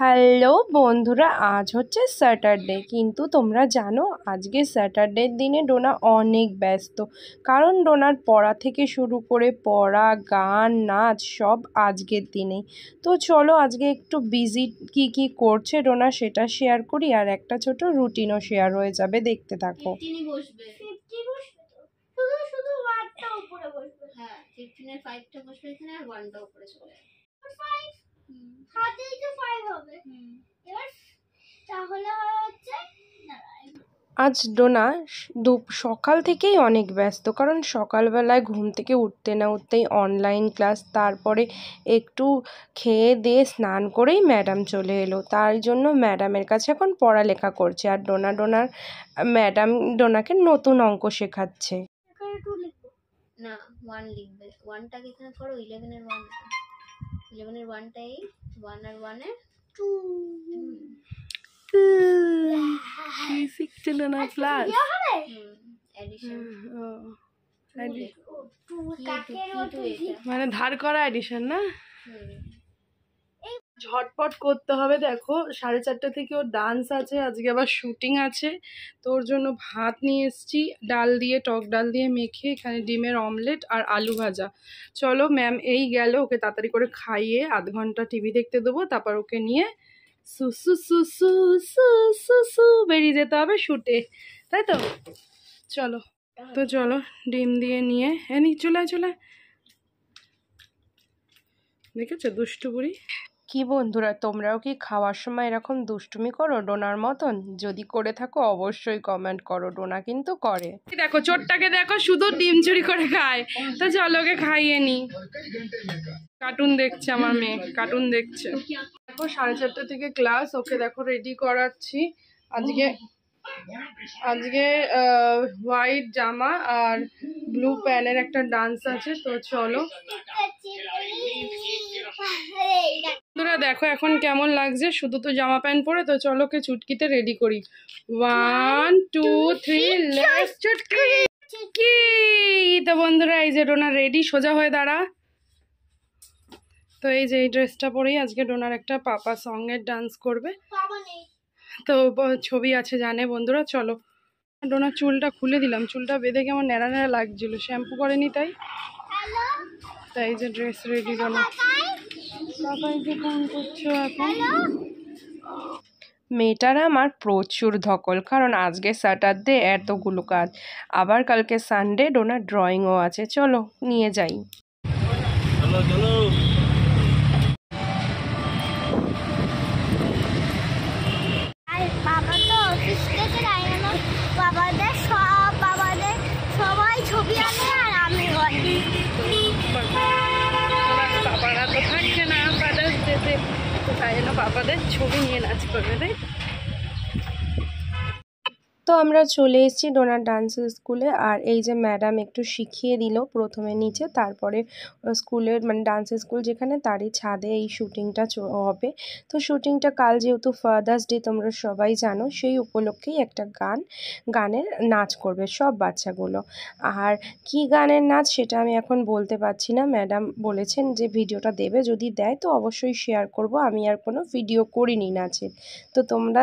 Hello বন্ধুরা আজ হচ্ছে স্যাটারডে কিন্তু তোমরা জানো আজকে স্যাটারডের দিনে ডোনা অনেক ব্যস্ত কারণ ডোনার পড়া থেকে শুরু করে পড়া গান নাচ সব আজকের দিনেই তো চলো আজকে একটু বিজি কি কি করছে ডোনা সেটা শেয়ার করি আর একটা ছোট রুটিনও শেয়ার হয়ে যাবে দেখতে থাকো হ্যাঁ আজ ডোনা সকাল থেকেই অনেক ব্যস্ত কারণ সকালবেলায় ঘুম থেকে উঠতে না উঠতেই অনলাইন ক্লাস তারপরে একটু খেয়ে দিয়ে স্নান করেই ম্যাডাম চলে এলো তার জন্য ম্যাডামের কাছে এখন পড়ালেখা করছে আর ডোনা ডোনার ম্যাডাম ডোনাকে নতুন অঙ্ক শেখাচ্ছে না ওয়ান লিখবে করো ইলেভেনের ওয়ান ওয়ানটা এইট ওয়ান আর ওয়ানে টু সিক্স ছিল না মানে ধার করা এডিশন না ঝটপট করতে হবে দেখো সাড়ে চারটা থেকে ওর ডান্স আছে আজকে আবার শুটিং আছে তো ওর জন্য ভাত নিয়ে এসছি ডাল দিয়ে টক ডাল দিয়ে মেখে এখানে ডিমের অমলেট আর আলু ভাজা চলো ম্যাম এই গেল ওকে তাড়াতাড়ি করে খাইয়ে আধ ঘন্টা টিভি দেখতে দেবো তারপর ওকে নিয়ে সুসু সুসু সু সু সু সু বেরিয়ে যেতে হবে শুটে তাই তো চলো তো চলো ডিম দিয়ে নিয়ে হ্যাঁ নি চলে চলে দেখেছো দুষ্টু বুড়ি কি বন্ধুরা তোমরাও কি খাওয়ার সময় এরকম দুষ্টুমি করো ডোনার মতন যদি করে থাকো অবশ্যই কমেন্ট করো ডোনা কিন্তু করে দেখো চোরটাকে দেখো শুধু ডিম চুরি করে খায় তো চলো ওকে খাইয়ে নি কার্টুন দেখছে আমার মেয়ে কার্টুন দেখছে দেখো সাড়ে চারটা থেকে ক্লাস ওকে দেখো রেডি করাচ্ছি আজকে আজকে হোয়াইট জামা আর ব্লু প্যানের একটা ডান্স আছে তো চলো বন্ধুরা দেখো এখন কেমন লাগছে শুধু তো জামা প্যান্ট পরে তো চলো কে চুটকিতে রেডি করি ওয়ান টু থ্রি লেস চুটকি তো বন্ধুরা এই যে ডোনার রেডি সোজা হয়ে দাঁড়া তো এই যে এই ড্রেসটা পরেই আজকে ডোনার একটা পাপা সঙ্গের ডান্স করবে তো ছবি আছে জানে বন্ধুরা চলো ডোনার চুলটা খুলে দিলাম চুলটা বেঁধে কেমন ন্যাড়া ন্যাড়া লাগছিল শ্যাম্পু করেনি তাই তাই যে ড্রেস রেডি ডোনার মেয়েটার আমার প্রচুর ধকল কারণ আজকে স্যাটারডে এতগুলো কাজ আবার কালকে সানডে ডোনার ড্রয়িংও আছে চলো নিয়ে যাই চলো জন্য পাপাদের ছবি নিয়ে নাচ করবে তাই আমরা চলে এসেছি ডোনার ডান্স স্কুলে আর এই যে ম্যাডাম একটু শিখিয়ে দিল প্রথমে নিচে তারপরে স্কুলের মানে ডান্স স্কুল যেখানে তারই ছাদে এই শ্যুটিংটা হবে তো শ্যুটিংটা কাল যেহেতু ফাদার্স ডে তোমরা সবাই জানো সেই উপলক্ষেই একটা গান গানের নাচ করবে সব বাচ্চাগুলো আর কি গানের নাচ সেটা আমি এখন বলতে পারছি না ম্যাডাম বলেছেন যে ভিডিওটা দেবে যদি দেয় তো অবশ্যই শেয়ার করব আমি আর কোনো ভিডিও করিনি নাচের তো তোমরা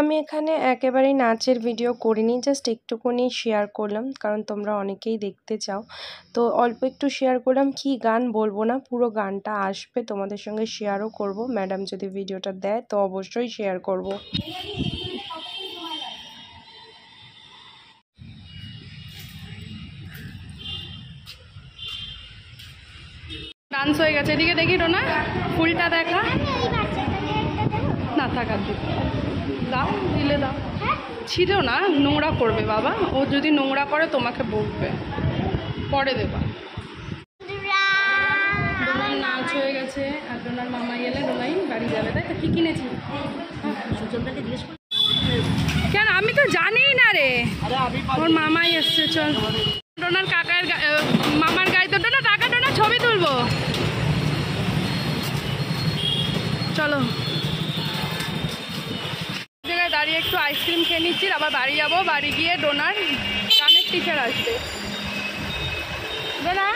আমি এখানে একেবারেই নাচের ভিডিও করিনি জাস্ট একটুকুনি শেয়ার করলাম কারণ তোমরা অনেকেই দেখতে চাও তো অল্প একটু শেয়ার করলাম কি গান বলবো না পুরো গানটা আসবে তোমাদের সঙ্গে শেয়ারও করব ম্যাডাম যদি ভিডিওটা দেয় তো অবশ্যই শেয়ার করব। ডান্স হয়ে গেছে এদিকে দেখি না ফুলটা দেখা না থাকার দিকে দাও দিলে দাও ছিল না নোংরা করবে বাবা ও যদি নোংরা করে তোমাকে বকবে পরে দেবা ডোনার নাচ হয়ে গেছে তাই তো কী কিনেছি কেন আমি তো জানি না রে ওর মামাই এসছে চল ডোনার কাকার মামার গাড়ি তো ডোনা টাকা ডোনা ছবি তুলবো চলো দাঁড়িয়ে একটু আইসক্রিম খেয়ে নিচ্ছি আবার বাড়ি যাব বাড়ি গিয়ে ডোনার গানের টিচার আসবে Dona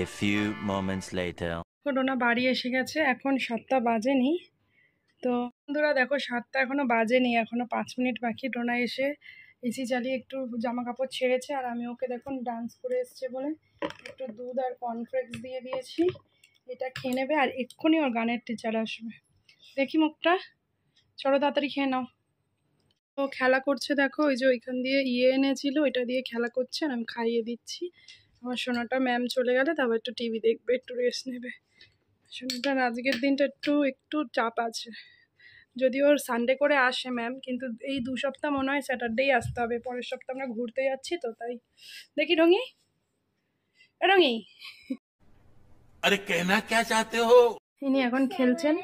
A few moments later. Dona বাড়ি এসে গেছে এখন সাতটা বাজেনি তো বন্ধুরা দেখো সাতটা এখনো বাজেনি এখনো পাঁচ মিনিট বাকি ডোনা এসে এসি চালিয়ে একটু জামা কাপড় ছেড়েছে আর আমি ওকে দেখুন ডান্স করে এসছে বলে একটু দুধ আর কর্নফ্লেক্স দিয়ে দিয়েছি এটা খেয়ে নেবে আর এক্ষুনি ওর গানের টিচার আসবে দেখি মুখটা চলো তাড়াতাড়ি খেয়ে নাও ও খেলা করছে দেখো ওই যে ওইখান দিয়ে ইয়ে এনেছিল ওইটা দিয়ে খেলা করছে আর আমি খাইয়ে দিচ্ছি আমার সোনাটা ম্যাম চলে গেলে তারপর একটু টিভি দেখবে একটু রেস্ট নেবে সোনাটা আজকের দিনটা একটু একটু চাপ আছে যদি ওর সানডে করে আসে ম্যাম কিন্তু এই দু সপ্তাহ মনে হয় স্যাটারডেই আসতে হবে পরের সপ্তাহ আমরা ঘুরতে যাচ্ছি তো তাই দেখি রঙি রঙি আরে কেনা কে চাতে হো তিনি এখন খেলছেন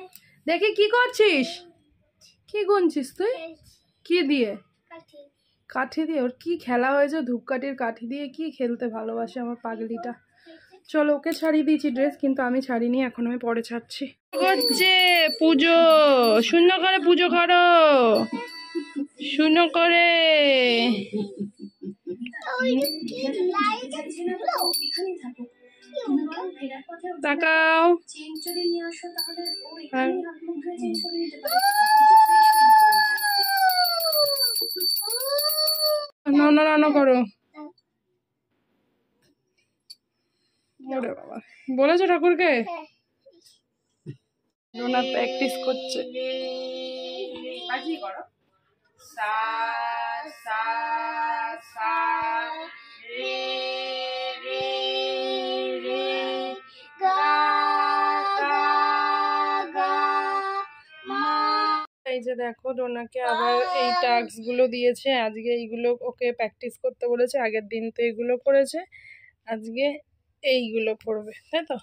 দেখি কি করছিস কি গুনছিস তুই কি দিয়ে কাঠি দিয়ে ওর কি খেলা হয়েছে ধূপকাঠির কাঠি দিয়ে কি খেলতে ভালোবাসে আমার পাগলিটা চলো ওকে ছাড়িয়ে দিয়েছি ড্রেস কিন্তু আমি ছাড়িনি এখন আমি পরে ছাড়ছি করছে পুজো শূন্য করে পুজো করো শূন্য করে তাকাও নানো নানো করো ওরে বাবা বলেছো ঠাকুরকে নোনা প্র্যাকটিস করছে সা সা সা রে যে দেখো ওনাকে আবার এই টাস্কগুলো দিয়েছে আজকে এইগুলো ওকে প্র্যাকটিস করতে বলেছে আগের দিন তো এগুলো করেছে আজকে এইগুলো পড়বে তাই তো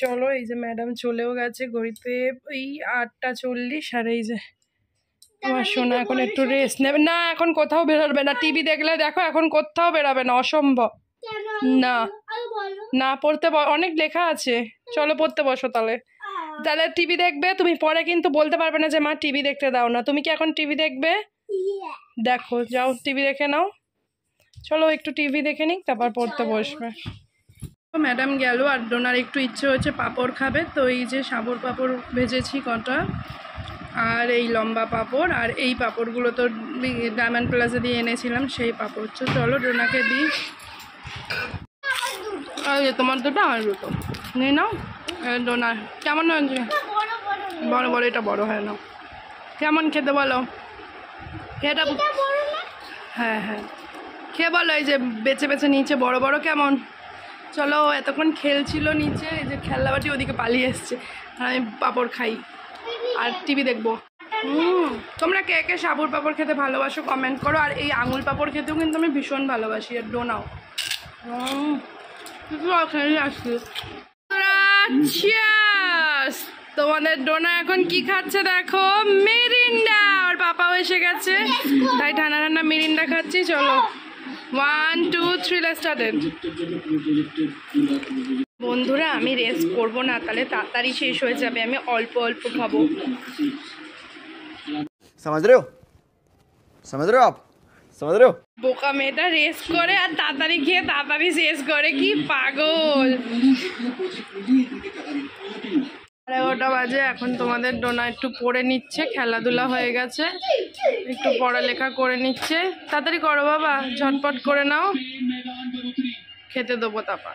চলো এই যে ম্যাডাম চলেও গেছে গড়িতে এই আটটা চল্লিশ আর এই যে তোমার শোনা এখন একটু রেস্ট নেবে না এখন কোথাও বেরোবে না টিভি দেখলে দেখো এখন কোথাও বেরোবে না অসম্ভব না না পড়তে অনেক লেখা আছে চলো পড়তে বসো তাহলে তাহলে টিভি দেখবে তুমি পরে কিন্তু বলতে পারবে না যে মা টিভি দেখতে দাও না তুমি কি এখন টিভি দেখবে দেখো যাও টিভি দেখে নাও চলো একটু টিভি দেখে নিক তারপর পড়তে বসবে ম্যাডাম গেল আর ডোনার একটু ইচ্ছে হচ্ছে পাপড় খাবে তো এই যে সাবর পাপড় ভেজেছি কটা আর এই লম্বা পাপড় আর এই পাপড়গুলো তো ডায়মন্ড প্লাজা দিয়ে এনেছিলাম সেই পাপড় তো চলো ডোনাকে দিই তোমার দুটো আর দুটো নিয়ে নাও ডোনা কেমন হয়েছে বড় বড় এটা বড় হয় না কেমন খেতে বলো এটা হ্যাঁ হ্যাঁ খেয়ে বলো এই যে বেছে বেছে নিচে বড় বড় কেমন চলো এতক্ষণ খেলছিল নিচে এই যে বাটি ওদিকে পালিয়ে এসছে আর আমি পাঁপড় খাই আর টিভি দেখবো হুম তোমরা কে কে সাবুর পাপড় খেতে ভালোবাসো কমেন্ট করো আর এই আঙুল পাপড় খেতেও কিন্তু আমি ভীষণ ভালোবাসি আর ডোনাও হুম আসছি তোমাদের ডোনা এখন কি খাচ্ছে দেখো মিরিন্ডা আর পাপাও এসে গেছে তাই ঠান্ডা ঠান্ডা মিরিন্ডা খাচ্ছি চলো ওয়ান টু থ্রি স্টার্টেড বন্ধুরা আমি রেস্ট করবো না তাহলে তাড়াতাড়ি শেষ হয়ে যাবে আমি অল্প অল্প খাবো সমাজ রে সমাজ রে समझ বোকা মেয়েটা রেস্ট করে আর তাড়াতাড়ি খেয়ে তাড়াতাড়ি শেষ করে কি পাগল এগারোটা বাজে এখন তোমাদের ডোনা একটু পড়ে নিচ্ছে খেলাধুলা হয়ে গেছে একটু পড়ালেখা করে নিচ্ছে তাড়াতাড়ি করো বাবা ঝটপট করে নাও খেতে দেবো তাপা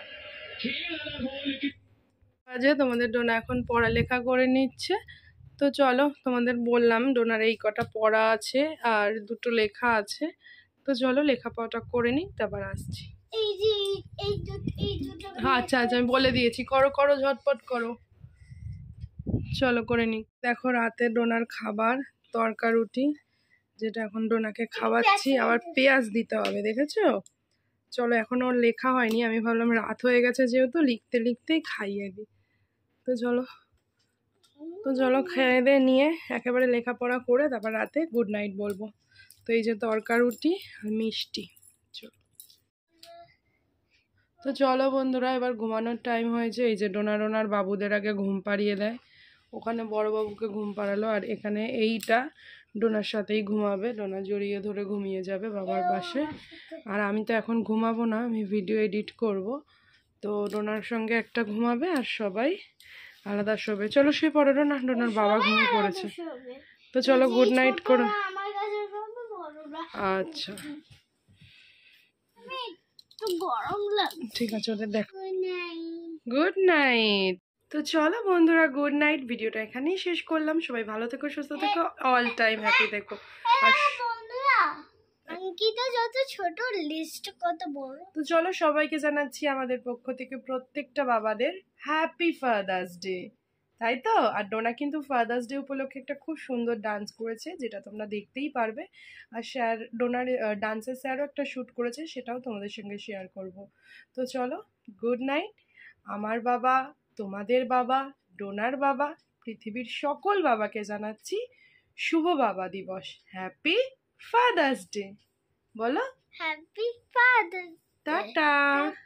বাজে তোমাদের ডোনা এখন পড়ালেখা করে নিচ্ছে তো চলো তোমাদের বললাম ডোনার এই কটা পড়া আছে আর দুটো লেখা আছে তো চলো লেখাপড়াটা করে নিই তারপর আসছি হ্যাঁ, আচ্ছা আচ্ছা আমি বলে দিয়েছি করো করো ঝটপট করো চলো করে নিই দেখো রাতে ডোনার খাবার তরকা রুটি যেটা এখন ডোনাকে খাওয়াচ্ছি আবার পেঁয়াজ দিতে হবে দেখেছো চলো এখন ওর লেখা হয়নি আমি ভাবলাম রাত হয়ে গেছে যেহেতু লিখতে লিখতেই খাইয়ে দিই তো চলো তো চলো খেয়ে দিয়ে নিয়ে একেবারে লেখাপড়া করে তারপর রাতে গুড নাইট বলবো তো এই যে তরকারুটি আর মিষ্টি তো চলো বন্ধুরা এবার ঘুমানোর টাইম হয়েছে এই যে ডোনা ডোনার বাবুদের আগে ঘুম পাড়িয়ে দেয় ওখানে বড় বাবুকে ঘুম পাড়ালো আর এখানে এইটা ডোনার সাথেই ঘুমাবে ডোনা জড়িয়ে ধরে ঘুমিয়ে যাবে বাবার পাশে আর আমি তো এখন ঘুমাবো না আমি ভিডিও এডিট করব তো ডোনার সঙ্গে একটা ঘুমাবে আর সবাই আলাদা শোবে চলো সে পরে ডোনা ডোনার বাবা ঘুমিয়ে পড়েছে তো চলো গুড নাইট করো আচ্ছা ঠিক আছে ওদের দেখো গুড নাইট তো চলো বন্ধুরা গুড নাইট ভিডিওটা এখানেই শেষ করলাম সবাই ভালো থেকো সুস্থ থেকো অল টাইম হ্যাপি থেকো অঙ্কিতা যত ছোট লিস্ট কত বড় তো চলো সবাইকে জানাচ্ছি আমাদের পক্ষ থেকে প্রত্যেকটা বাবাদের হ্যাপি ফাদার্স ডে তাই তো আর ডোনা কিন্তু ফাদার্স ডে উপলক্ষে একটা খুব সুন্দর ডান্স করেছে যেটা তোমরা দেখতেই পারবে আর স্যার ডোনার ডান্সের স্যারও একটা শ্যুট করেছে সেটাও তোমাদের সঙ্গে শেয়ার করব তো চলো গুড নাইট আমার বাবা তোমাদের বাবা ডোনার বাবা পৃথিবীর সকল বাবাকে জানাচ্ছি শুভ বাবা দিবস হ্যাপি ফাদার্স ডে বলো হ্যাপি ফাদার্স টাটা